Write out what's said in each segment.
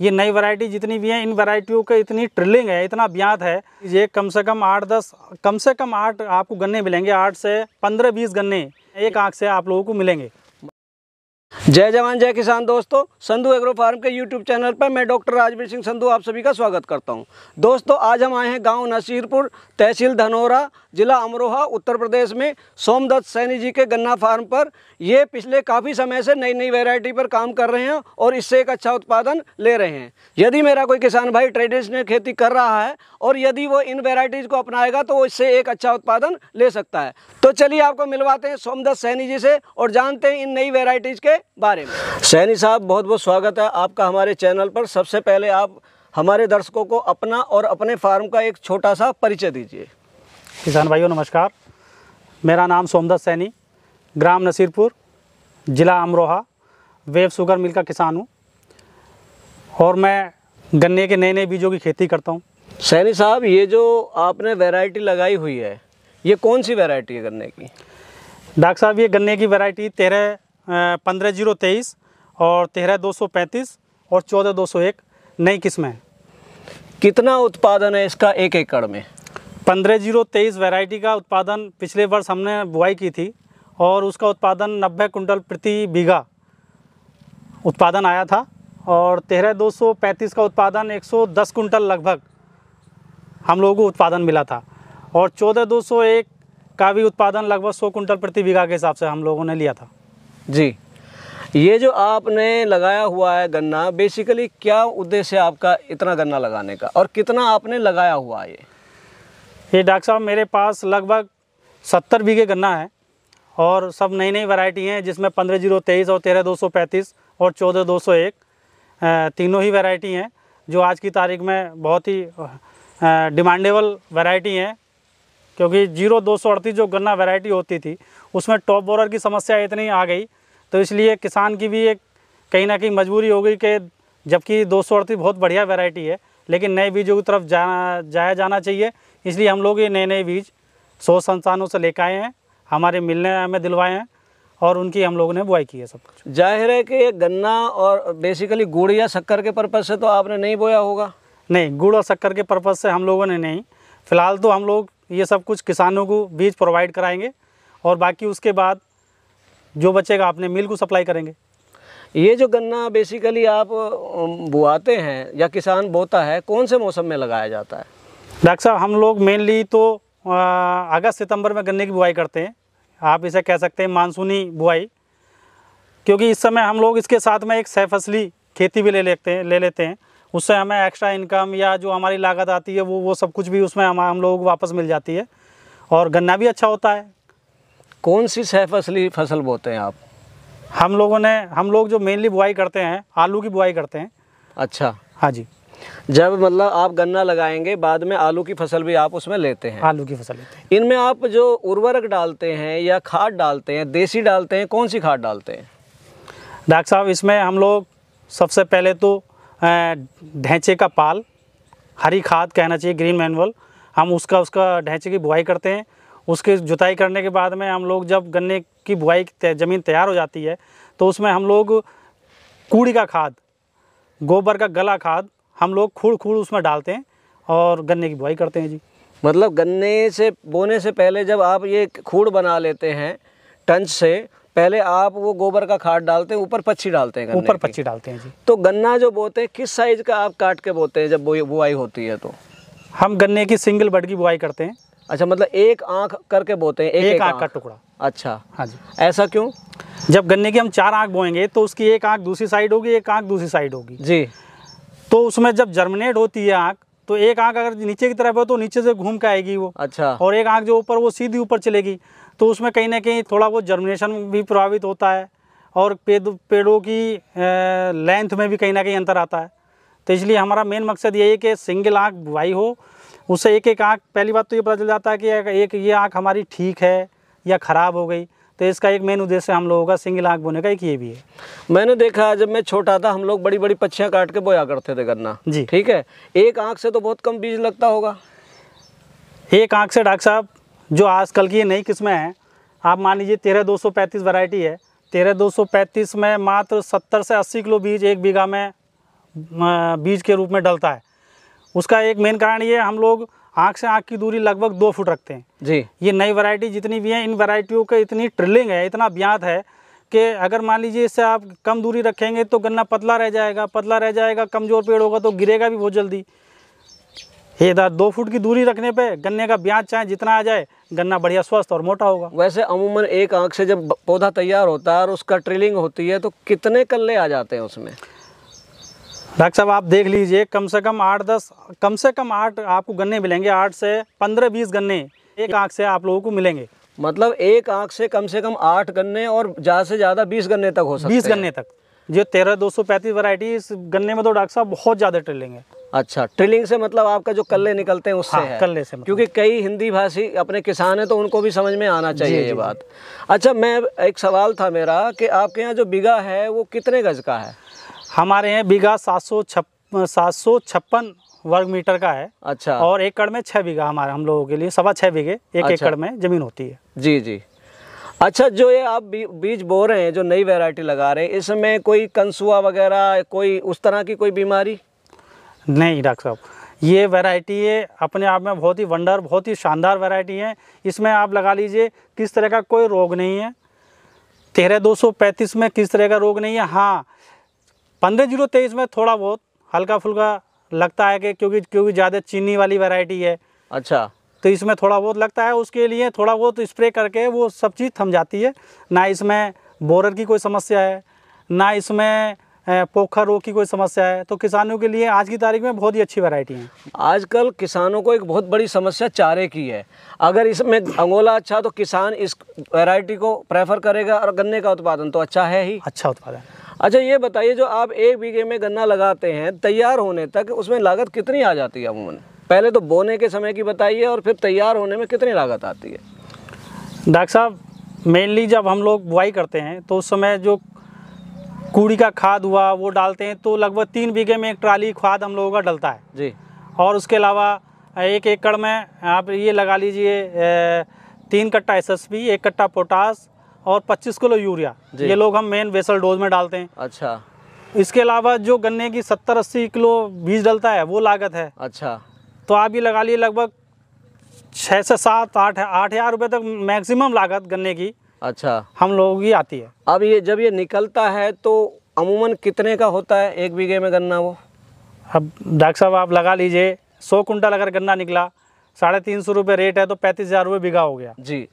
ये नई वैरायटी जितनी भी है इन वैरायटियों के इतनी ट्रिलिंग है इतना ब्याज है ये कम से कम आठ दस कम से कम आठ आपको गन्ने मिलेंगे आठ से पंद्रह बीस गन्ने एक आँख से आप लोगों को मिलेंगे जय जवान जय किसान दोस्तों संधु एग्रो फार्म के यूट्यूब चैनल पर मैं डॉक्टर राजवीर सिंह संधु आप सभी का स्वागत करता हूं दोस्तों आज हम आए हैं गांव नसीरपुर तहसील धनोरा जिला अमरोहा उत्तर प्रदेश में सोमदत्त सैनी जी के गन्ना फार्म पर ये पिछले काफ़ी समय से नई नई वैरायटी पर काम कर रहे हैं और इससे एक अच्छा उत्पादन ले रहे हैं यदि मेरा कोई किसान भाई ट्रेडिशनल खेती कर रहा है और यदि वो इन वेराइटीज़ को अपनाएगा तो वो इससे एक अच्छा उत्पादन ले सकता है तो चलिए आपको मिलवाते हैं सोमदत्त सैनी जी से और जानते हैं इन नई वेराइटीज़ के बारे में सैनी साहब बहुत बहुत स्वागत है आपका हमारे चैनल पर सबसे पहले आप हमारे दर्शकों को अपना और अपने फार्म का एक छोटा सा परिचय दीजिए किसान भाइयों नमस्कार मेरा नाम सोमदत्त सैनी ग्राम नसीरपुर ज़िला अमरोहा वेब शुगर मिल का किसान हूँ और मैं गन्ने के नए नए बीजों की खेती करता हूँ सैनी साहब ये जो आपने वैरायटी लगाई हुई है ये कौन सी वैरायटी है गन्ने की डॉक्टर साहब ये गन्ने की वैरायटी तेरह पंद्रह जीरो तेईस और तेरह दो सौ पैंतीस और चौदह दो सौ एक नई किस्में कितना उत्पादन है इसका एक एकड़ में पंद्रह जीरो तेईस वेराइटी का उत्पादन पिछले वर्ष हमने बुआई की थी और उसका उत्पादन नब्बे कुंटल प्रति बीघा उत्पादन आया था और तेरह दो सौ पैंतीस का उत्पादन एक सौ दस कुंटल लगभग हम लोगों को उत्पादन मिला था और चौदह दो सौ एक का भी उत्पादन लगभग सौ कुंटल प्रति बीघा के हिसाब से हम लोगों ने लिया था जी ये जो आपने लगाया हुआ है गन्ना बेसिकली क्या उद्देश्य है आपका इतना गन्ना लगाने का और कितना आपने लगाया हुआ है ये ये डॉक्टर साहब मेरे पास लगभग सत्तर बीघे गन्ना है और सब नई नई वैरायटी हैं जिसमें पंद्रह जीरो तेईस और तेरह दो सौ पैंतीस और चौदह दो सौ एक तीनों ही वैरायटी हैं जो आज की तारीख में बहुत ही डिमांडेबल वैरायटी हैं क्योंकि जीरो दो जो गन्ना वैरायटी होती थी उसमें टॉप बोरर की समस्या इतनी आ गई तो इसलिए किसान की भी एक कहीं ना कहीं मजबूरी हो गई कि जबकि दो बहुत बढ़िया वैरायटी है लेकिन नए बीजों की तरफ जाना जाया जाना चाहिए इसलिए हम लोग ये नए नए बीज सौ संस्थानों से लेकर आए हैं हमारे मिलने हमें दिलवाए हैं और उनकी हम लोगों ने बुआई की है सब कुछ जाहिर है कि गन्ना और बेसिकली गुड़ या शक्कर के पर्पज़ से तो आपने नहीं बोया होगा नहीं गुड़ और शक्कर के पर्पज़ से हम लोगों ने नहीं फ़िलहाल तो हम लोग ये सब कुछ किसानों को बीज प्रोवाइड कराएंगे और बाकी उसके बाद जो बचेगा आपने मिल को सप्लाई करेंगे ये जो गन्ना बेसिकली आप बुआते हैं या किसान बोता है कौन से मौसम में लगाया जाता है डॉक्टर साहब हम लोग मेनली तो अगस्त सितंबर में गन्ने की बुआई करते हैं आप इसे कह सकते हैं मानसूनी बुआई क्योंकि इस समय हम लोग इसके साथ में एक सैफसली खेती भी ले लेते हैं ले लेते हैं उससे हमें एक्स्ट्रा इनकम या जो हमारी लागत आती है वो वो सब कुछ भी उसमें हम हम लोगों को वापस मिल जाती है और गन्ना भी अच्छा होता है कौन सी सह फसली फसल बोते हैं आप हम लोगों ने हम लोग जो मेनली बुआई करते हैं आलू की बुआई करते हैं अच्छा हाँ जी जब मतलब आप गन्ना लगाएंगे बाद में आलू की फसल भी आप उसमें लेते हैं आलू की फसल लेते हैं इनमें आप जो उर्वरक डालते हैं या खाद डालते हैं देसी डालते हैं कौन सी खाद डालते हैं डॉक्टर साहब इसमें हम लोग सबसे पहले तो ढेंचे का पाल हरी खाद कहना चाहिए ग्रीन मैनुअल हम उसका उसका ढेंचे की बुआई करते हैं उसके जुताई करने के बाद में हम लोग जब गन्ने की बुआई ज़मीन तैयार हो जाती है तो उसमें हम लोग कूड़ी का खाद गोबर का गला खाद हम लोग खूड़ खूड़ उसमें डालते हैं और गन्ने की बुआई करते हैं जी मतलब गन्ने से बोने से पहले जब आप ये खूड़ बना लेते हैं टंच से पहले आप वो गोबर का खाद डालते हैं ऊपर पच्ची डालते हैं ऊपर पच्ची डालते हैं जी तो गन्ना जो बोते हैं किस साइज का आप काट के बोते हैं जब बुआई होती है तो हम गन्ने की सिंगल बड की बुआई करते हैं अच्छा मतलब एक आंख करके बोते हैं एक, एक, एक आंख का टुकड़ा अच्छा हाँ जी ऐसा क्यों जब गन्ने की हम चार आंख बोएंगे तो उसकी एक आंख दूसरी साइड होगी एक आंख दूसरी साइड होगी जी तो उसमें जब जर्मिनेट होती है आंख तो एक आंख अगर नीचे की तरफ हो तो नीचे से घूम के आएगी वो अच्छा और एक आंख जो ऊपर वो सीधी ऊपर चलेगी तो उसमें कहीं ना कहीं थोड़ा बहुत जर्मिनेशन भी प्रभावित होता है और पेड़ पेड़ों की लेंथ में भी कहीं ना कहीं अंतर आता है तो इसलिए हमारा मेन मकसद यही है कि सिंगल आँख बुआई हो उससे एक एक आँख पहली बात तो ये पता चल जाता है कि एक ये आँख हमारी ठीक है या ख़राब हो गई तो इसका एक मेन उद्देश्य हम लोगों का सिंगल आँख बोने का एक ये भी है मैंने देखा जब मैं छोटा था हम लोग बड़ी बड़ी पक्षियाँ काट के बोया करते थे गन्ना जी ठीक है एक आँख से तो बहुत कम बीज लगता होगा एक आँख से डॉक्टर साहब जो आजकल की ये नई किस्में हैं आप मान लीजिए तेरह दो सौ पैंतीस वैरायटी है तेरह दो सौ पैंतीस में मात्र सत्तर से अस्सी किलो बीज एक बीघा में बीज के रूप में डलता है उसका एक मेन कारण ये हम लोग आँख से आँख की दूरी लगभग दो फुट रखते हैं जी ये नई वैरायटी जितनी भी हैं इन वैरायटियों का इतनी ट्रिलिंग है इतना ब्यात है कि अगर मान लीजिए इससे आप कम दूरी रखेंगे तो गन्ना पतला रह जाएगा पतला रह जाएगा कमज़ोर पेड़ होगा तो गिरेगा भी बहुत जल्दी ये इधर दो फुट की दूरी रखने पे गन्ने का ब्याज चाहे जितना आ जाए गन्ना बढ़िया स्वस्थ और मोटा होगा वैसे अमूमन एक आंख से जब पौधा तैयार होता है और उसका ट्रिलिंग होती है तो कितने कल्ले आ जाते हैं उसमें डॉक्टर साहब आप देख लीजिए कम से कम आठ दस कम से कम आठ आपको गन्ने मिलेंगे आठ से पंद्रह बीस गन्ने एक आँख से आप लोगों को मिलेंगे मतलब एक आँख से कम से कम आठ गन्ने और ज़्यादा से ज़्यादा बीस गन्ने तक हो सकते बीस गन्ने तक जो तेरह दो सौ पैंतीस वरायटी इस गन्ने में तो डॉक्टर साहब बहुत ज़्यादा ट्रेलिंग है अच्छा ट्रिलिंग से मतलब आपका जो कल्ले हाँ, निकलते हैं उससे हाँ, है। कल्ले से मतलब। क्योंकि कई हिंदी भाषी अपने किसान हैं तो उनको भी समझ में आना चाहिए ये बात अच्छा मैं एक सवाल था मेरा कि आपके यहाँ जो बीघा है वो कितने गज का है हमारे यहाँ बीघा सात सौ सात सौ छप्पन वर्ग मीटर का है अच्छा और एकड़ में छः बीघा हमारे हम लोगों के लिए सवा छः बीघे एक अच्छा। एकड़ में जमीन होती है जी जी अच्छा जो ये आप बीज बो रहे हैं जो नई वैरायटी लगा रहे हैं इसमें कोई कंसुआ वगैरह कोई उस तरह की कोई बीमारी नहीं डॉक्टर साहब ये वैरायटी है अपने आप में बहुत ही वंडर बहुत ही शानदार वैरायटी है इसमें आप लगा लीजिए किस तरह का कोई रोग नहीं है तेरह दो सौ पैंतीस में किस तरह का रोग नहीं है हाँ पंद्रह जीरो तेईस में थोड़ा बहुत हल्का फुल्का लगता है कि क्योंकि क्योंकि ज़्यादा चीनी वाली वैरायटी है अच्छा तो इसमें थोड़ा बहुत लगता है उसके लिए थोड़ा बहुत स्प्रे करके वो सब चीज़ थम जाती है ना इसमें बोरर की कोई समस्या है ना इसमें पोखर रो की कोई समस्या है तो किसानों के लिए आज की तारीख में बहुत ही अच्छी वैरायटी है आजकल किसानों को एक बहुत बड़ी समस्या चारे की है अगर इसमें अंगोला अच्छा तो किसान इस वैरायटी को प्रेफर करेगा और गन्ने का उत्पादन तो अच्छा है ही अच्छा उत्पादन अच्छा ये बताइए जो आप एक बीघे में गन्ना लगाते हैं तैयार होने तक उसमें लागत कितनी आ जाती है अमूमन पहले तो बोने के समय की बताइए और फिर तैयार होने में कितनी लागत आती है डॉक्टर साहब मेनली जब हम लोग बुआई करते हैं तो उस समय जो कूड़ी का खाद हुआ वो डालते हैं तो लगभग तीन बीघे में एक ट्राली खाद हम लोगों का डलता है जी और उसके अलावा एक एकड़ में आप ये लगा लीजिए तीन कट्टा एस एस पी एक कट्टा पोटास और 25 किलो यूरिया ये लोग हम मेन वेसल डोज में डालते हैं अच्छा इसके अलावा जो गन्ने की 70 अस्सी किलो बीज डलता है वो लागत है अच्छा तो आप ये लगा लिए लगभग छः से सात आठ आठ हज़ार रुपये तक मैक्सिमम लागत गन्ने की अच्छा हम लोगों की आती है अब ये जब ये निकलता है तो अमूमन कितने का होता है एक बीघे में गन्ना वो अब डॉक्टर साहब आप लगा लीजिए सौ कुंटल अगर गन्ना निकला साढ़े तीन सौ रुपये रेट है तो पैंतीस हज़ार रुपये बीघा हो गया जी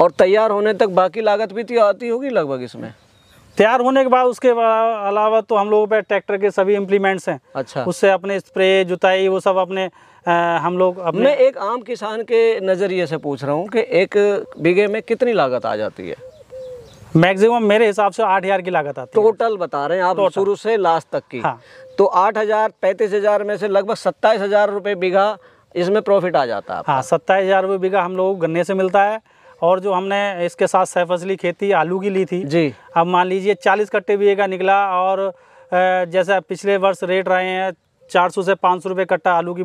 और तैयार होने तक बाकी लागत भी तो आती होगी लगभग इसमें तैयार होने के बाद उसके अलावा तो हम लोगों पे ट्रैक्टर के सभी इम्प्लीमेंट्स हैं अच्छा उससे अपने स्प्रे जुताई वो सब अपने आ, हम लोग अपने मैं एक आम किसान के नज़रिए से पूछ रहा हूँ कि एक बीघे में कितनी लागत आ जाती है मैक्सिमम मेरे हिसाब से आठ हज़ार की लागत आती है टोटल बता रहे हैं आप शुरू से लास्ट तक की हाँ। तो आठ हज़ार पैंतीस हज़ार में से लगभग सत्ताईस हज़ार रुपये बीघा इसमें प्रॉफिट आ जाता है हाँ सत्ताईस हज़ार रुपये बीघा हम लोग को गन्ने से मिलता है और जो हमने इसके साथ सह फसली खेती आलू की ली थी जी अब मान लीजिए चालीस कट्टे बीए का निकला और जैसा पिछले वर्ष रेट रहे हैं चार सौ से पाँच सौ रुपये कट्टा आलू की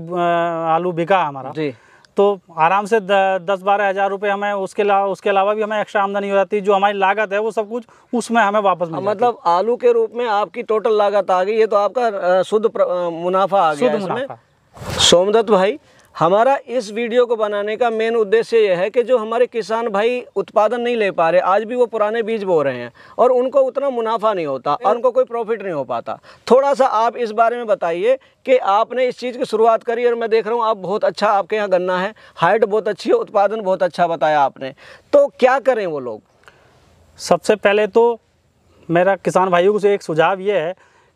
आलू बिका हमारा जी तो आराम से दस बारह हज़ार रुपये हमें उसके ला, उसके अलावा भी हमें एक्स्ट्रा आमदनी हो जाती है जो हमारी लागत है वो सब कुछ उसमें हमें वापस मिल मतलब आलू के रूप में आपकी टोटल लागत आ गई ये तो आपका शुद्ध मुनाफा आ गया शुद्ध मुनाफा सोमदत्त भाई हमारा इस वीडियो को बनाने का मेन उद्देश्य यह है कि जो हमारे किसान भाई उत्पादन नहीं ले पा रहे आज भी वो पुराने बीज बो रहे हैं और उनको उतना मुनाफा नहीं होता और उनको कोई प्रॉफिट नहीं हो पाता थोड़ा सा आप इस बारे में बताइए कि आपने इस चीज़ की शुरुआत करी और मैं देख रहा हूँ आप बहुत अच्छा आपके यहाँ गन्ना है हाइट बहुत अच्छी है उत्पादन बहुत अच्छा बताया आपने तो क्या करें वो लोग सबसे पहले तो मेरा किसान भाइयों से एक सुझाव ये है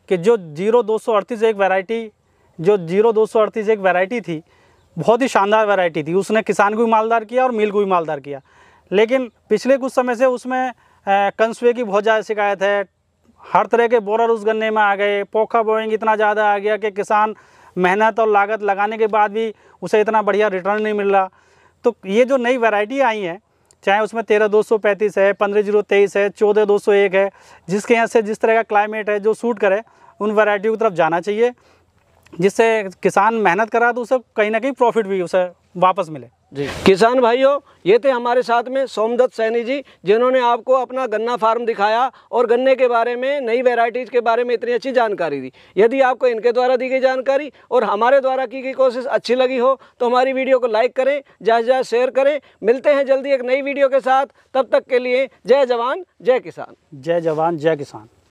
कि जो जीरो दो एक वैरायटी जो जीरो दो एक वैरायटी थी बहुत ही शानदार वैरायटी थी उसने किसान को भी मालदार किया और मिल को भी मालदार किया लेकिन पिछले कुछ समय से उसमें कंसवे की बहुत ज़्यादा शिकायत है हर तरह के बोरर उस गन्ने में आ गए पोखा बोइंग इतना ज़्यादा आ गया कि किसान मेहनत और लागत लगाने के बाद भी उसे इतना बढ़िया रिटर्न नहीं मिल रहा तो ये जो नई वैरायटी आई हैं चाहे उसमें तेरह दो सौ पैंतीस है पंद्रह जीरो तेईस है चौदह दो सौ एक है जिसके यहाँ से जिस तरह का क्लाइमेट है जो सूट करे उन वैरायटियों की तरफ जाना चाहिए जिससे किसान मेहनत करा तो उसे कहीं ना कहीं प्रॉफिट भी उसे वापस मिले जी किसान भाइयों ये थे हमारे साथ में सोमदत्त सैनी जी जिन्होंने आपको अपना गन्ना फार्म दिखाया और गन्ने के बारे में नई वेराइटीज़ के बारे में इतनी अच्छी जानकारी दी यदि आपको इनके द्वारा दी गई जानकारी और हमारे द्वारा की गई कोशिश अच्छी लगी हो तो हमारी वीडियो को लाइक करें ज़्यादा से ज़्यादा शेयर करें मिलते हैं जल्दी एक नई वीडियो के साथ तब तक के लिए जय जवान जय किसान जय जवान जय किसान